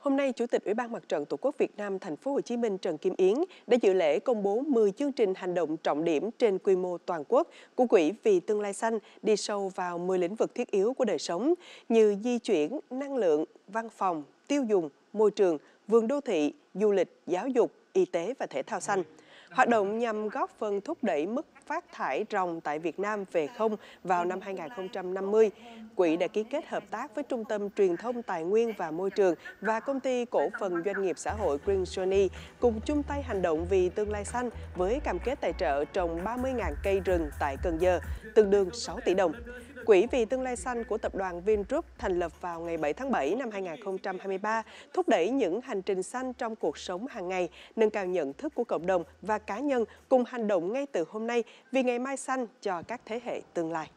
Hôm nay, Chủ tịch Ủy ban Mặt trận Tổ quốc Việt Nam thành phố Hồ Chí Minh Trần Kim Yến đã dự lễ công bố 10 chương trình hành động trọng điểm trên quy mô toàn quốc của Quỹ vì tương lai xanh đi sâu vào 10 lĩnh vực thiết yếu của đời sống như di chuyển, năng lượng, văn phòng, tiêu dùng, môi trường, vườn đô thị, du lịch, giáo dục, y tế và thể thao xanh hoạt động nhằm góp phần thúc đẩy mức phát thải ròng tại Việt Nam về không vào năm 2050. Quỹ đã ký kết hợp tác với Trung tâm Truyền thông Tài nguyên và Môi trường và Công ty Cổ phần Doanh nghiệp Xã hội Green Sony cùng chung tay hành động vì tương lai xanh với cam kết tài trợ trồng 30.000 cây rừng tại Cần Giờ, tương đương 6 tỷ đồng. Quỹ vì tương lai xanh của tập đoàn Vingroup thành lập vào ngày 7 tháng 7 năm 2023, thúc đẩy những hành trình xanh trong cuộc sống hàng ngày, nâng cao nhận thức của cộng đồng và cá nhân cùng hành động ngay từ hôm nay vì ngày mai xanh cho các thế hệ tương lai.